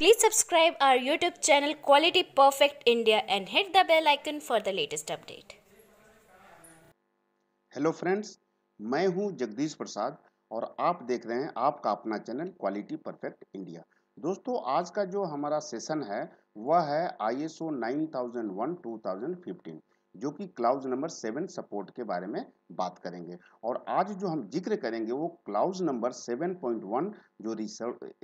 Please subscribe our YouTube channel Quality Perfect India and hit the bell icon for the latest update. Hello friends मैं हूं जगदीश प्रसाद और आप देख रहे हैं आपका अपना चैनल क्वालिटी परफेक्ट इंडिया दोस्तों आज का जो हमारा सेशन है वह है आईएसओ 9001 2015 जो कि क्लाउज नंबर सेवन सपोर्ट के बारे में बात करेंगे और आज जो हम जिक्र करेंगे वो clause number seven point one जो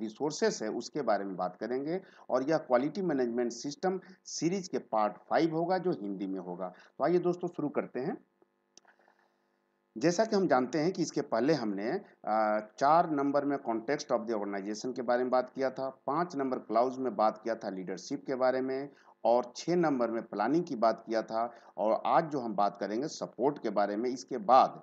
रिसोर्सेस है उसके बारे में बात करेंगे और यह क्वालिटी मैनेजमेंट सिस्टम सीरीज के पार्ट फाइव होगा जो हिंदी में होगा तो आइए दोस्तों शुरू करते हैं जैसा कि हम जानते हैं कि इसके पहले हमने चार नंबर में कॉन्टेक्स्ट ऑफ द ऑर्गेनाइजेशन के बारे में बात किया था पांच नंबर क्लाउज में बात किया था लीडरशिप के बारे में और छः नंबर में प्लानिंग की बात किया था और आज जो हम बात करेंगे सपोर्ट के बारे में इसके बाद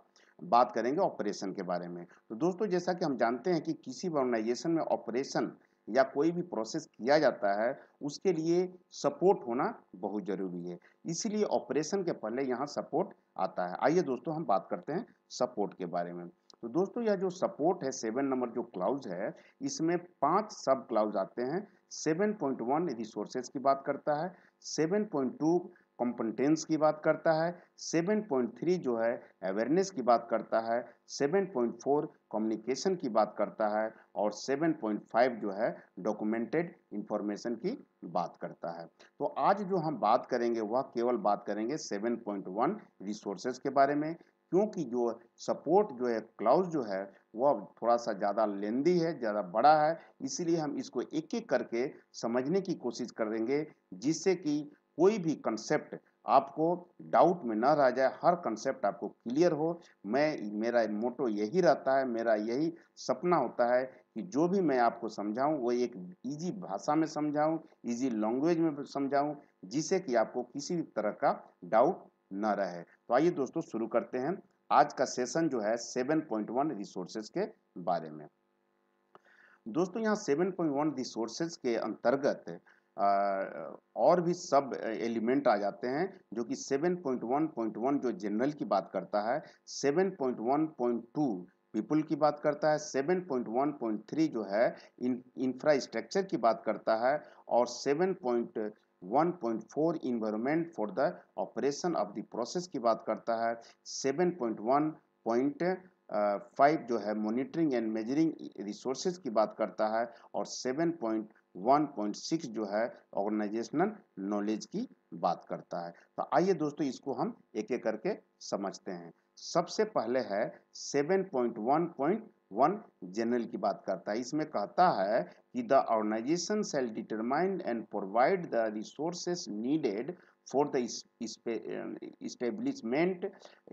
बात करेंगे ऑपरेशन के बारे में तो दोस्तों जैसा कि हम जानते हैं कि किसी भी ऑर्गेनाइजेशन में ऑपरेशन या कोई भी प्रोसेस किया जाता है उसके लिए सपोर्ट होना बहुत ज़रूरी है इसीलिए ऑपरेशन के पहले यहाँ सपोर्ट आता है आइए दोस्तों हम बात करते हैं सपोर्ट के बारे में तो दोस्तों यह जो सपोर्ट है सेवन नंबर जो क्लाउज है इसमें पांच सब क्लाउज आते हैं 7.1 यदि सोर्सेज की बात करता है 7.2 कॉम्पटेंस की बात करता है 7.3 जो है अवेयरनेस की बात करता है 7.4 कम्युनिकेशन की बात करता है और 7.5 जो है डॉक्यूमेंटेड इंफॉर्मेशन की बात करता है तो आज जो हम बात करेंगे वह केवल बात करेंगे 7.1 रिसोर्सेज के बारे में क्योंकि जो सपोर्ट जो है क्लाउज जो है वह थोड़ा सा ज़्यादा लेंदी है ज़्यादा बड़ा है इसीलिए हम इसको एक एक करके समझने की कोशिश करेंगे जिससे कि कोई भी कंसेप्ट आपको डाउट में ना रह जाए हर कंसेप्ट आपको क्लियर हो मैं मेरा मोटो यही रहता है मेरा यही सपना होता है कि जो भी मैं आपको समझाऊं वो एक इजी भाषा में समझाऊं इजी लैंग्वेज में समझाऊं जिससे कि आपको किसी भी तरह का डाउट ना रहे तो आइए दोस्तों शुरू करते हैं आज का सेशन जो है 7.1 रिसोर्सेज के बारे में दोस्तों यहाँ 7.1 रिसोर्सेज के अंतर्गत और भी सब एलिमेंट आ जाते हैं जो कि 7.1.1 जो जनरल की बात करता है 7.1.2 पीपल की बात करता है 7.1.3 जो है इंफ्रास्ट्रक्चर की बात करता है और 7. 1.4 environment for the operation of the process की बात करता है 7.1 पॉइंट फाइव जो है मॉनिटरिंग एंड मेजरिंग रिसोर्सेज की बात करता है और 7.1.6 जो है ऑर्गेनाइजेशनल नॉलेज की बात करता है तो आइए दोस्तों इसको हम एक एक करके समझते हैं सबसे पहले है पॉइंट वन जनरल की बात करता है इसमें कहता है कि the organization shall determine and provide the resources needed for the establishment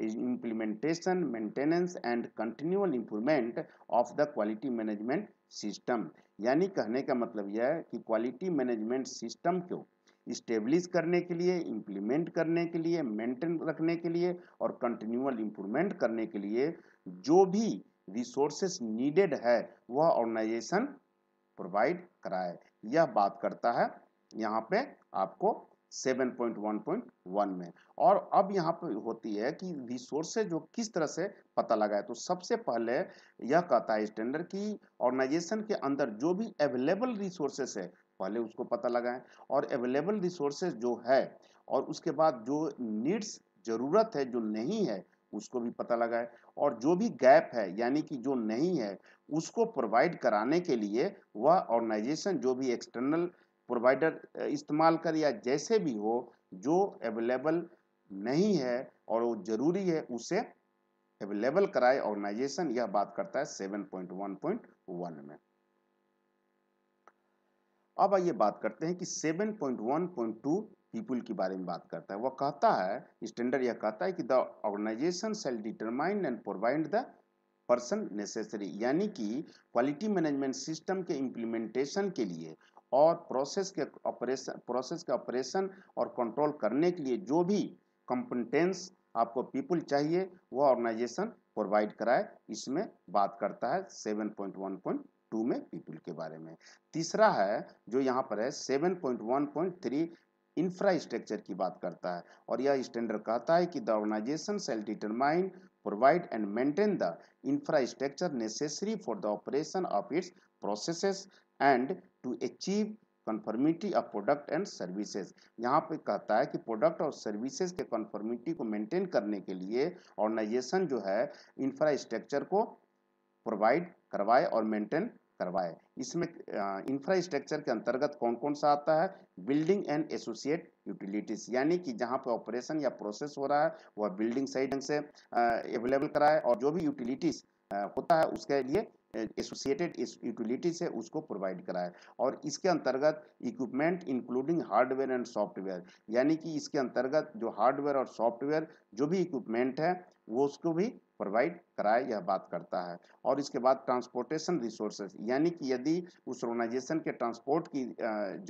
implementation maintenance and continual improvement of the quality management system यानी कहने का मतलब यह है कि क्वालिटी मैनेजमेंट सिस्टम को इस्टेब्लिश करने के लिए इम्प्लीमेंट करने के लिए मेंटेन रखने के लिए और कंटिन्यूअल इम्प्रूवमेंट करने के लिए जो भी रिसोर्सेस नीडेड है वह ऑर्गेनाइजेशन प्रोवाइड कराए यह बात करता है यहाँ पे आपको 7.1.1 में और अब यहाँ पे होती है कि रिसोर्सेज जो किस तरह से पता लगाए तो सबसे पहले यह कहता है स्टैंडर्ड की ऑर्गेनाइजेशन के अंदर जो भी अवेलेबल रिसोर्सेस है पहले उसको पता लगाएं और अवेलेबल रिसोर्सेज जो है और उसके बाद जो नीड्स ज़रूरत है जो नहीं है उसको भी पता लगाए और जो भी गैप है यानी कि जो नहीं है उसको प्रोवाइड कराने के लिए वह ऑर्गेनाइजेशन जो भी एक्सटर्नल प्रोवाइडर इस्तेमाल कर या जैसे भी हो जो अवेलेबल नहीं है और वो जरूरी है उसे अवेलेबल कराए ऑर्गेनाइजेशन यह बात करता है 7.1.1 में अब आइए बात करते हैं कि 7.1.2 पीपुल के बारे में बात करता है वह कहता है स्टैंडर्ड यह कहता है कि the organization shall determine and provide the person necessary यानी कि क्वालिटी मैनेजमेंट सिस्टम के इम्प्लीमेंटेशन के लिए और प्रोसेस के ऑपरेशन प्रोसेस के ऑपरेशन और कंट्रोल करने के लिए जो भी कंपटेंस आपको पीपल चाहिए वह ऑर्गेनाइजेशन प्रोवाइड कराए इसमें बात करता है seven point one point two में पीपल के बारे में तीसरा है जो यहाँ पर है seven point one point three infrastructure की बात करता है और यह स्टैंडर्ड कहता है कि the organization shall determine provide and maintain the infrastructure necessary for the operation of its processes and to achieve conformity of product and services यहाँ पे कहता है कि प्रोडक्ट और सर्विसेज के कन्फर्मिटी को मेंटेन करने के लिए ऑर्गेनाइजेशन जो है इंफ्रास्ट्रक्चर को प्रोवाइड करवाए और मेंटेन करवाए इसमें इंफ्रास्ट्रक्चर के अंतर्गत कौन कौन सा आता है बिल्डिंग एंड एसोसिएट यूटिलिटीज यानी कि जहाँ पे ऑपरेशन या प्रोसेस हो रहा है वह बिल्डिंग सही ढंग से अवेलेबल कराए और जो भी यूटिलिटीज होता है उसके लिए एसोसिएटेड यूटिलिटीज है उसको प्रोवाइड कराए और इसके अंतर्गत equipment including hardware and software यानी कि इसके अंतर्गत जो हार्डवेयर और सॉफ्टवेयर जो भी इक्विपमेंट है वो उसको भी प्रोवाइड कराए यह बात करता है और इसके बाद ट्रांसपोर्टेशन रिसोर्सेज यानी कि यदि उस ऑर्गेनाइजेशन के ट्रांसपोर्ट की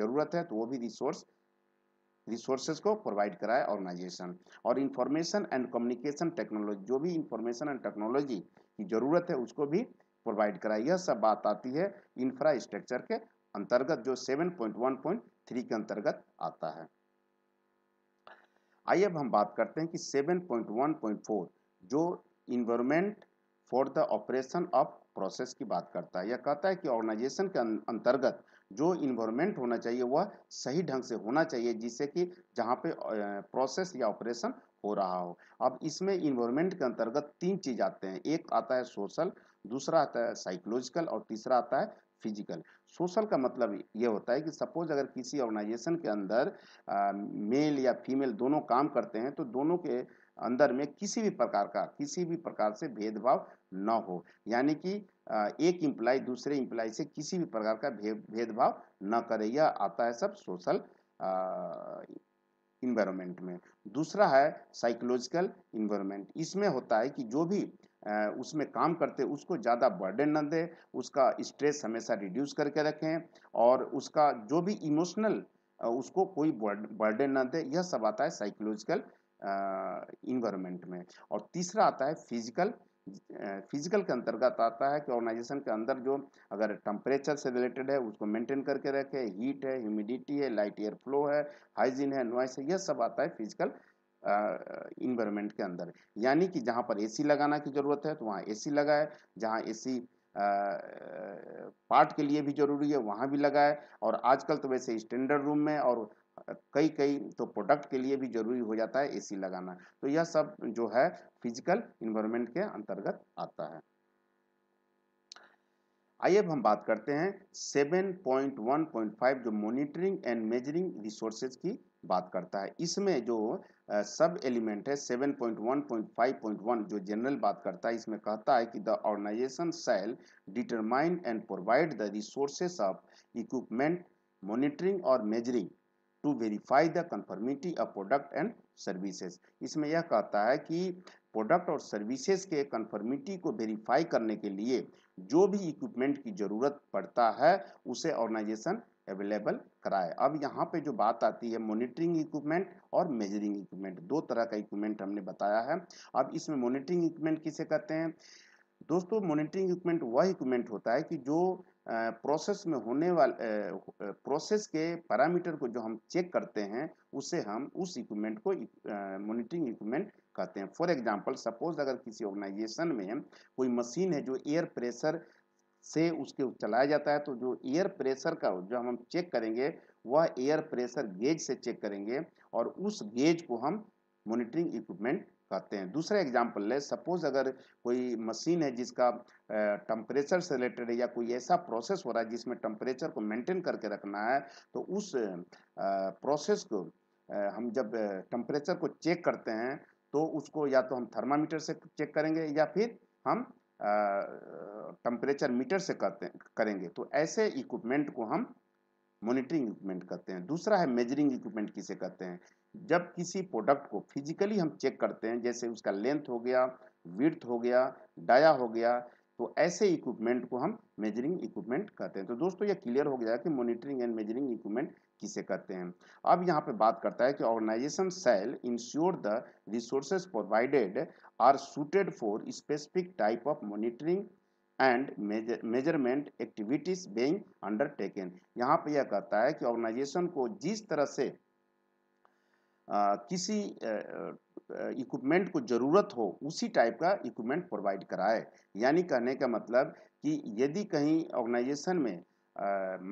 ज़रूरत है तो वो भी रिसोर्स रिसोर्सेज को प्रोवाइड कराए ऑर्गेनाइजेशन और इंफॉर्मेशन एंड कम्युनिकेशन टेक्नोलॉजी जो भी इंफॉर्मेशन एंड टेक्नोलॉजी की ज़रूरत है उसको भी प्रोवाइड कराए यह सब बात आती है इंफ्रास्ट्रक्चर के अंतर्गत जो 7.1.3 के अंतर्गत आता है आइए अब हम बात करते हैं कि 7.1.4 जो environment for the operation of process की बात करता है या कहता है कि ऑर्गेनाइजेशन के अं-, अंतर्गत जो इन्वायरमेंट होना चाहिए वह सही ढंग से होना चाहिए जिससे कि जहाँ पे प्रोसेस या ऑपरेशन हो रहा हो अब इसमें इन्वायरमेंट के अंतर्गत तीन चीज़ आते हैं एक आता है सोशल दूसरा आता है साइकोलॉजिकल और तीसरा आता है फिजिकल सोशल का मतलब ये होता है कि सपोज अगर किसी ऑर्गेनाइजेशन के अंदर आ, मेल या फीमेल दोनों काम करते हैं तो दोनों के अंदर में किसी भी प्रकार का किसी भी प्रकार से भेदभाव न हो यानी कि एक इम्प्लाई दूसरे इम्प्लाय से किसी भी प्रकार का भेदभाव न करे यह आता है सब सोशल इन्वायरमेंट में दूसरा है साइकोलॉजिकल इन्वायरमेंट इसमें होता है कि जो भी उसमें काम करते उसको ज़्यादा बर्डन न दे उसका स्ट्रेस हमेशा रिड्यूस करके रखें और उसका जो भी इमोशनल उसको कोई बर्डन न दे यह सब आता है साइकोलॉजिकल इन्वायरमेंट में और तीसरा आता है फिजिकल फिजिकल के अंतर्गत आता है कि ऑर्गेनाइजेशन के अंदर जो अगर टेम्परेचर से रिलेटेड है उसको मेंटेन करके रखे हीट है ह्यूमिडिटी है लाइट एयर फ्लो है हाइजीन है नॉइस है यह सब आता है फिजिकल इन्वायरमेंट के अंदर यानी कि जहाँ पर एसी लगाना की ज़रूरत है तो वहाँ ए सी लगाए जहाँ ए पार्ट के लिए भी ज़रूरी है वहाँ भी लगाए और आजकल तो वैसे स्टैंडर्ड रूम में और कई कई तो प्रोडक्ट के लिए भी जरूरी हो जाता है एसी लगाना तो यह सब जो है फिजिकल इन्वायरमेंट के अंतर्गत आता है आइए अब हम बात करते हैं 7.1.5 जो मॉनिटरिंग एंड मेजरिंग रिसोर्सेज की बात करता है इसमें जो सब एलिमेंट है 7.1.5.1 जो जनरल बात करता है इसमें कहता है कि the organization shall determine and provide the resources of equipment monitoring और measuring to verify the conformity of product and services इसमें यह कहता है कि प्रोडक्ट और सर्विसेज के कन्फर्मिटी को वेरीफाई करने के लिए जो भी इक्विपमेंट की ज़रूरत पड़ता है उसे ऑर्गेनाइजेशन अवेलेबल कराए अब यहाँ पे जो बात आती है मॉनिटरिंग इक्विपमेंट और मेजरिंग इक्विपमेंट दो तरह का इक्विपमेंट हमने बताया है अब इसमें मॉनिटरिंग इक्विपमेंट किसे कहते हैं दोस्तों मॉनिटरिंग इक्विपमेंट वह इक्विपमेंट होता है कि जो प्रोसेस में होने वाले प्रोसेस के पैरामीटर को जो हम चेक करते हैं उसे हम उस इक्विपमेंट को मॉनिटरिंग इक्विपमेंट कहते हैं फॉर एग्जांपल सपोज अगर किसी ऑर्गेनाइजेशन में कोई मशीन है जो एयर प्रेशर से उसके चलाया जाता है तो जो एयर प्रेशर का जो हम चेक करेंगे वह एयर प्रेशर गेज से चेक करेंगे और उस गेज को हम मॉनिटरिंग इक्विपमेंट कहते हैं दूसरा एग्जाम्पल ले सपोज अगर कोई मशीन है जिसका टम्परेचर से रिलेटेड है या कोई ऐसा प्रोसेस हो रहा है जिसमें टम्परेचर को मेंटेन करके रखना है तो उस प्रोसेस को हम जब टम्परेचर को चेक करते हैं तो उसको या तो हम थर्मामीटर से चेक करेंगे या फिर हम टम्परेचर मीटर से करते करेंगे तो ऐसे इक्विपमेंट को हम मॉनिटरिंग इक्विपमेंट कहते हैं दूसरा है मेजरिंग इक्विपमेंट किसे कहते हैं जब किसी प्रोडक्ट को फिजिकली हम चेक करते हैं जैसे उसका लेंथ हो गया विर्थ हो गया डाया हो गया तो ऐसे इक्विपमेंट को हम मेजरिंग इक्विपमेंट कहते हैं तो दोस्तों ये क्लियर हो गया कि मॉनिटरिंग एंड मेजरिंग इक्विपमेंट किसे कहते हैं अब यहाँ पे बात करता है कि organization shall ensure the resources provided are suited for specific type of monitoring and measurement activities being undertaken यहाँ पे यह कहता है कि ऑर्गेनाइजेशन को जिस तरह से आ, किसी इक्विपमेंट को ज़रूरत हो उसी टाइप का इक्विपमेंट प्रोवाइड कराए यानी कहने का मतलब कि यदि कहीं ऑर्गेनाइजेशन में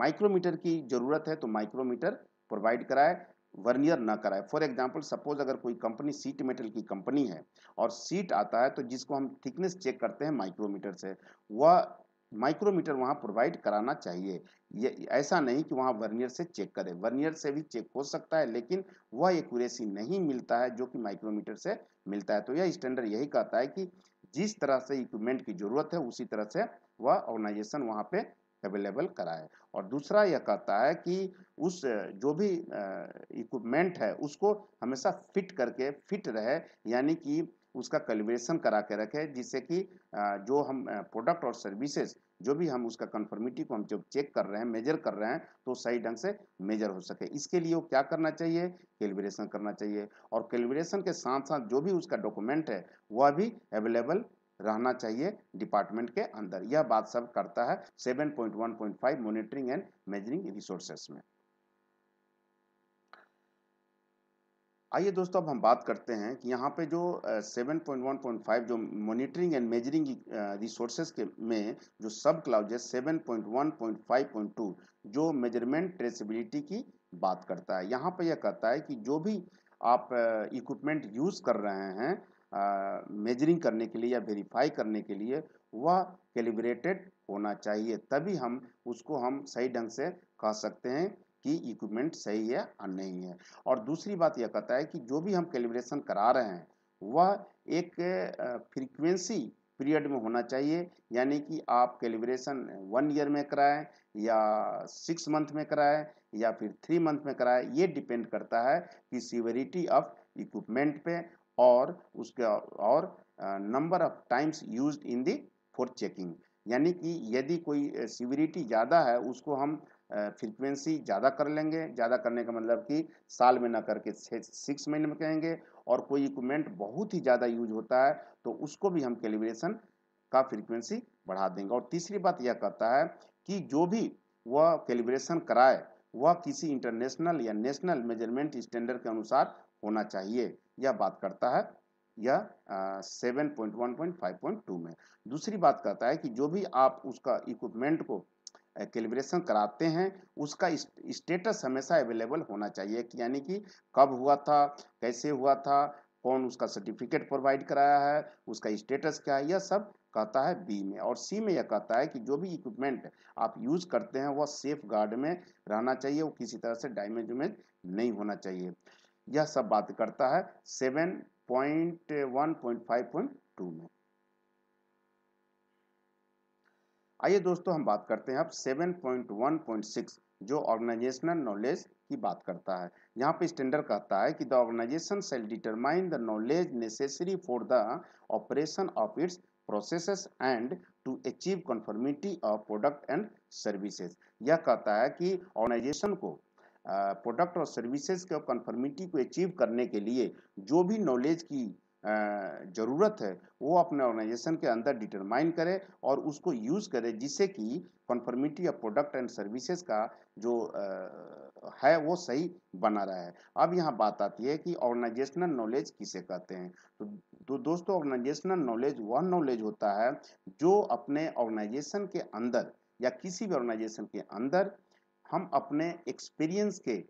माइक्रोमीटर की ज़रूरत है तो माइक्रोमीटर प्रोवाइड कराए वर्नियर ना कराए फॉर एग्जाम्पल सपोज अगर कोई कंपनी सीट मेटल की कंपनी है और सीट आता है तो जिसको हम थिकनेस चेक करते हैं माइक्रोमीटर से वह माइक्रोमीटर वहाँ प्रोवाइड कराना चाहिए ये ऐसा नहीं कि वहाँ वर्नियर से चेक करें वर्नियर से भी चेक हो सकता है लेकिन वह एक्यूरेसी नहीं मिलता है जो कि माइक्रोमीटर से मिलता है तो यह स्टैंडर्ड यही कहता है कि जिस तरह से इक्विपमेंट की जरूरत है उसी तरह से वह ऑर्गेनाइजेशन वहाँ पे अवेलेबल कराए और दूसरा यह कहता है कि उस जो भी इक्विपमेंट है उसको हमेशा फिट करके फिट रहे यानी कि उसका कैलिब्रेशन करा के रखे जिससे कि जो हम प्रोडक्ट और सर्विसेज जो भी हम उसका कन्फर्मिटी को हम जब चेक कर रहे हैं मेजर कर रहे हैं तो सही ढंग से मेजर हो सके इसके लिए वो क्या करना चाहिए कैलिब्रेशन करना चाहिए और कैलिब्रेशन के साथ साथ जो भी उसका डॉक्यूमेंट है वह भी अवेलेबल रहना चाहिए डिपार्टमेंट के अंदर यह बात सब करता है 7.1.5 मॉनिटरिंग एंड मेजरिंग रिसोर्सेस में आइए दोस्तों अब हम बात करते हैं कि यहाँ पे जो 7.1.5 जो मॉनिटरिंग एंड मेजरिंग रिसोर्सेज के में जो सब क्लाउज है 7.1.5.2 जो मेजरमेंट ट्रेसिबिलिटी की बात करता है यहाँ पे यह कहता है कि जो भी आप इक्विपमेंट यूज़ कर रहे हैं मेजरिंग करने के लिए या वेरीफाई करने के लिए वह कैलिब्रेटेड होना चाहिए तभी हम उसको हम सही ढंग से कह सकते हैं कि इक्विपमेंट सही है या नहीं है और दूसरी बात यह कहता है कि जो भी हम कैलिब्रेशन करा रहे हैं वह एक फ्रीक्वेंसी पीरियड में होना चाहिए यानी कि आप कैलिब्रेशन वन ईयर में कराएं या सिक्स मंथ में कराएं या फिर थ्री मंथ में कराएं ये डिपेंड करता है कि सीवरिटी ऑफ इक्विपमेंट पे और उसका और number of times use in the for checking यानी कि यदि कोई सिविरिटी ज़्यादा है उसको हम फ्रिक्वेंसी ज़्यादा कर लेंगे ज़्यादा करने का मतलब कि साल में ना करके सिक्स महीने में कहेंगे और कोई इक्वमेंट बहुत ही ज़्यादा यूज होता है तो उसको भी हम कैलिब्रेशन का फ्रिक्वेंसी बढ़ा देंगे और तीसरी बात यह करता है कि जो भी वह कैलिब्रेशन कराए वह किसी इंटरनेशनल या नेशनल मेजरमेंट स्टैंडर्ड के अनुसार होना चाहिए यह बात करता है यह seven point one point five point two में दूसरी बात करता है कि जो भी आप उसका इक्विपमेंट को कैलिब्रेशन कराते हैं उसका स्टेटस हमेशा अवेलेबल होना चाहिए कि यानी कि कब हुआ था कैसे हुआ था कौन उसका सर्टिफिकेट प्रोवाइड कराया है उसका स्टेटस क्या है यह सब कहता है बी में और सी में यह कहता है कि जो भी इक्विपमेंट आप यूज़ करते हैं वह सेफ गार्ड में रहना चाहिए वो किसी तरह से डैमेज उमेज नहीं होना चाहिए यह सब बात करता है seven point one point five point two में आइए दोस्तों हम बात करते हैं अब seven point one point six जो ऑर्गेनाइजेशनल नॉलेज की बात करता है यहाँ पे स्टैंडर्ड कहता है कि the organization shall determine the knowledge necessary for the operation of its processes and to achieve conformity of product and services यह कहता है कि ऑर्गेनाइजेशन को प्रोडक्ट और सर्विसेज के कन्फर्मिटी को अचीव करने के लिए जो भी नॉलेज की ज़रूरत है वो अपने ऑर्गेनाइजेशन के अंदर डिटरमाइन करे और उसको यूज़ करे जिससे कि conformity of product and services का जो आ, है वो सही बना रहा है अब यहाँ बात आती है कि ऑर्गेनाइजेशनल नॉलेज किसे कहते हैं तो दो, दोस्तों ऑर्गेनाइजेशनल नॉलेज वह नॉलेज होता है जो अपने ऑर्गेनाइजेशन के अंदर या किसी भी ऑर्गेनाइजेशन के अंदर हम अपने एक्सपीरियंस के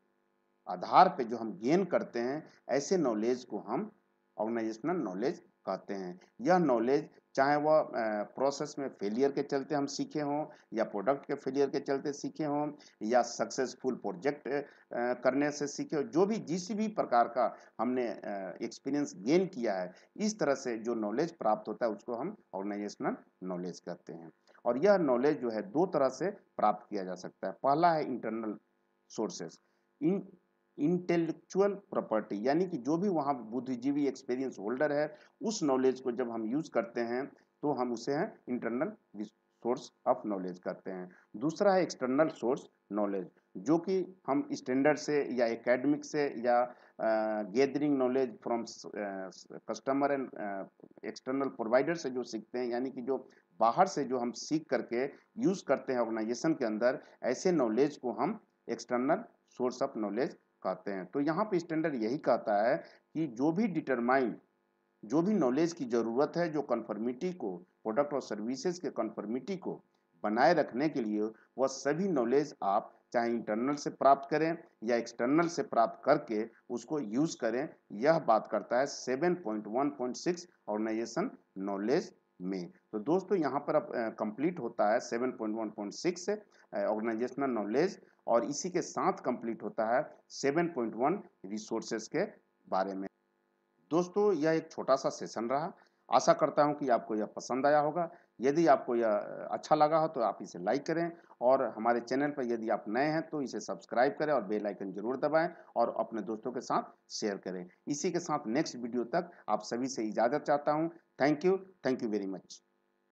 आधार पे जो हम गेन करते हैं ऐसे नॉलेज को हम ऑर्गेनाइजेशनल नॉलेज कहते हैं यह नॉलेज चाहे वह प्रोसेस में फेलियर के चलते हम सीखे हों या प्रोडक्ट के फेलियर के चलते सीखे हों या सक्सेसफुल प्रोजेक्ट करने से सीखे हो जो भी जिस भी प्रकार का हमने एक्सपीरियंस गेन किया है इस तरह से जो नॉलेज प्राप्त होता है उसको हम ऑर्गेनाइजेशनल नॉलेज कहते हैं और यह नॉलेज जो है दो तरह से प्राप्त किया जा सकता है पहला है internal sources in intellectual property यानी कि जो भी वहाँ बुद्धिजीवी एक्सपीरियंस होल्डर है उस नॉलेज को जब हम यूज़ करते हैं तो हम उसे हैं इंटरनल सोर्स ऑफ नॉलेज करते हैं दूसरा है एक्सटर्नल सोर्स नॉलेज जो कि हम स्टैंडर्ड से या एकेडमिक से या gathering knowledge from customer and external provider से जो सीखते हैं यानी कि जो बाहर से जो हम सीख करके यूज़ करते हैं ऑर्गेनाइजेशन के अंदर ऐसे नॉलेज को हम एक्सटर्नल सोर्स ऑफ नॉलेज कहते हैं तो यहाँ पे स्टैंडर्ड यही कहता है कि जो भी डिटरमाइन जो भी नॉलेज की ज़रूरत है जो कन्फर्मिटी को प्रोडक्ट और सर्विसेज के कन्फर्मिटी को बनाए रखने के लिए वह सभी नॉलेज आप चाहे इंटरनल से प्राप्त करें या एक्सटर्नल से प्राप्त करके उसको यूज करें यह बात करता है seven point point one six organization knowledge में तो दोस्तों यहाँ पर अब कंप्लीट होता है 7.1.6 ऑर्गेनाइजेशनल नॉलेज और इसी के साथ कंप्लीट होता है 7.1 रिसोर्सेज के बारे में दोस्तों यह एक छोटा सा सेशन रहा आशा करता हूँ कि आपको यह पसंद आया होगा यदि आपको यह अच्छा लगा हो तो आप इसे लाइक करें और हमारे चैनल पर यदि आप नए हैं तो इसे सब्सक्राइब करें और बेल आइकन जरूर दबाएं और अपने दोस्तों के साथ शेयर करें इसी के साथ नेक्स्ट वीडियो तक आप सभी से इजाज़त चाहता हूँ thank you thank you very much